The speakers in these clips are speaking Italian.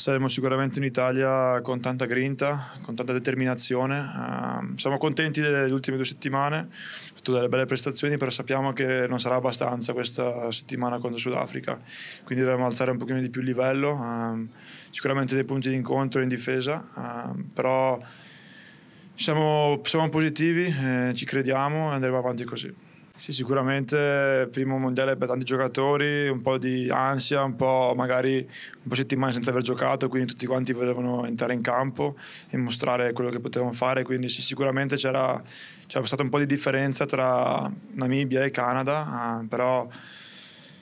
saremo sicuramente in Italia con tanta grinta, con tanta determinazione. Uh, siamo contenti delle ultime due settimane, tutte state delle belle prestazioni, però sappiamo che non sarà abbastanza questa settimana contro Sudafrica, quindi dovremo alzare un pochino di più il livello, uh, sicuramente dei punti di incontro in difesa, uh, però siamo, siamo positivi, eh, ci crediamo e andremo avanti così. Sì, sicuramente eh, primo mondiale per tanti giocatori, un po' di ansia, un po' magari un po' settimane senza aver giocato, quindi tutti quanti volevano entrare in campo e mostrare quello che potevano fare, quindi sì, sicuramente c'era, c'era, stata un po' di differenza tra Namibia e Canada, eh, però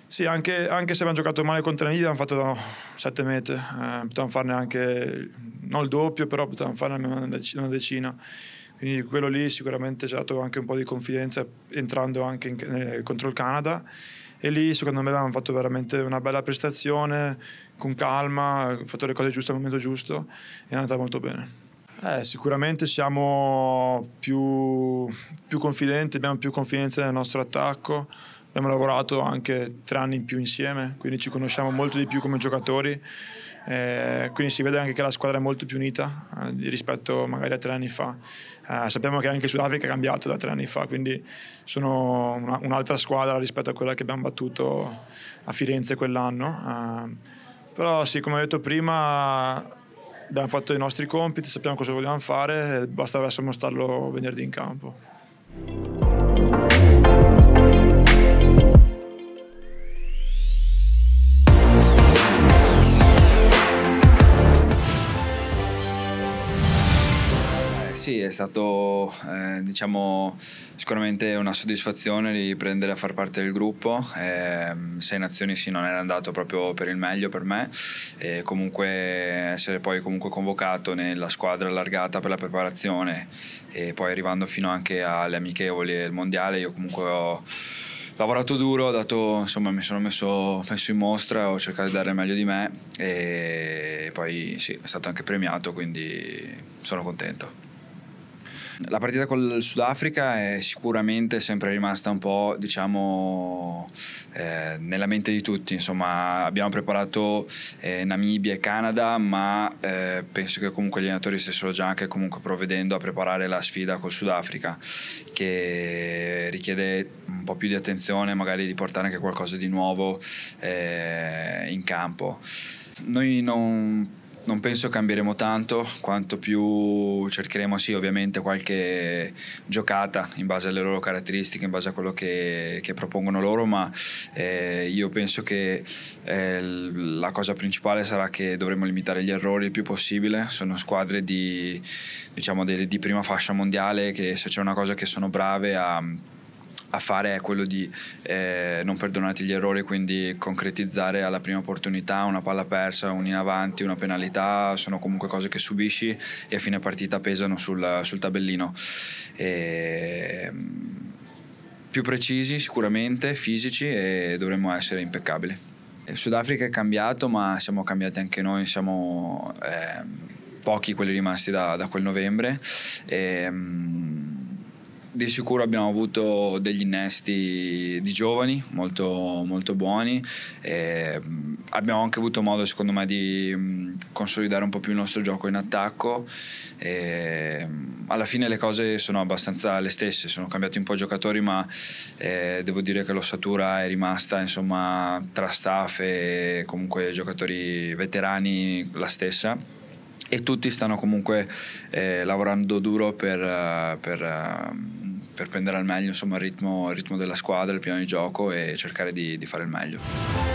sì, anche, anche se abbiamo giocato male contro Namibia abbiamo fatto 7 no, mete, eh, potevamo farne anche, non il doppio, però potevamo farne una decina. Una decina quindi quello lì sicuramente ci ha dato anche un po' di confidenza entrando anche in, eh, contro il Canada e lì secondo me abbiamo fatto veramente una bella prestazione con calma, fatto le cose giuste al momento giusto e è andata molto bene. Eh, sicuramente siamo più, più confidenti, abbiamo più confidenza nel nostro attacco abbiamo lavorato anche tre anni in più insieme, quindi ci conosciamo molto di più come giocatori. Eh, quindi si vede anche che la squadra è molto più unita eh, rispetto magari a tre anni fa. Eh, sappiamo che anche il Sudafrica è cambiato da tre anni fa, quindi sono una, un'altra squadra rispetto a quella che abbiamo battuto a Firenze quell'anno. Eh, però sì, come ho detto prima, abbiamo fatto i nostri compiti, sappiamo cosa vogliamo fare, basta adesso mostrarlo venerdì in campo. sì, è stato eh, diciamo, sicuramente una soddisfazione di prendere a far parte del gruppo. Eh, sei Nazioni sì, non era andato proprio per il meglio per me, e comunque essere poi comunque convocato nella squadra allargata per la preparazione e poi arrivando fino anche alle amichevoli e al mondiale, io comunque ho lavorato duro, dato, insomma, mi sono messo, messo, in mostra, ho cercato di dare il meglio di me e poi sì, è stato anche premiato, quindi sono contento. La partita con il Sudafrica è sicuramente sempre rimasta un po', diciamo, eh, nella mente di tutti. Insomma, abbiamo preparato eh, Namibia e Canada, ma eh, penso che comunque gli allenatori stessero già anche comunque provvedendo a preparare la sfida col Sudafrica, che richiede un po' più di attenzione, magari di portare anche qualcosa di nuovo eh, in campo. Noi non non penso cambieremo tanto, quanto più cercheremo sì ovviamente qualche giocata in base alle loro caratteristiche, in base a quello che, che propongono loro, ma eh, io penso che eh, la cosa principale sarà che dovremo limitare gli errori il più possibile, sono squadre di, diciamo, di, di prima fascia mondiale che se c'è una cosa che sono brave a a fare è quello di eh, non perdonarti gli errori, quindi concretizzare alla prima opportunità una palla persa, un in avanti, una penalità, sono comunque cose che subisci e a fine partita pesano sul, sul tabellino. E, ehm, più precisi sicuramente, fisici e dovremmo essere impeccabili. Il eh, Sudafrica è cambiato, ma siamo cambiati anche noi, siamo eh, pochi quelli rimasti da, da quel novembre. E, ehm, di sicuro abbiamo avuto degli innesti di giovani molto, molto buoni. Mm, abbiamo anche avuto modo, secondo me, di mm, consolidare un po' più il nostro gioco in attacco. E mm, alla fine le cose sono abbastanza le stesse, sono cambiati un po' i giocatori, ma eh, devo dire che l'ossatura è rimasta insomma, tra staff e comunque giocatori veterani la stessa e tutti stanno comunque eh, lavorando duro per, eh, per eh, per prendere al meglio insomma, il, ritmo, il, ritmo, della squadra, il piano di gioco e cercare di, di fare il meglio.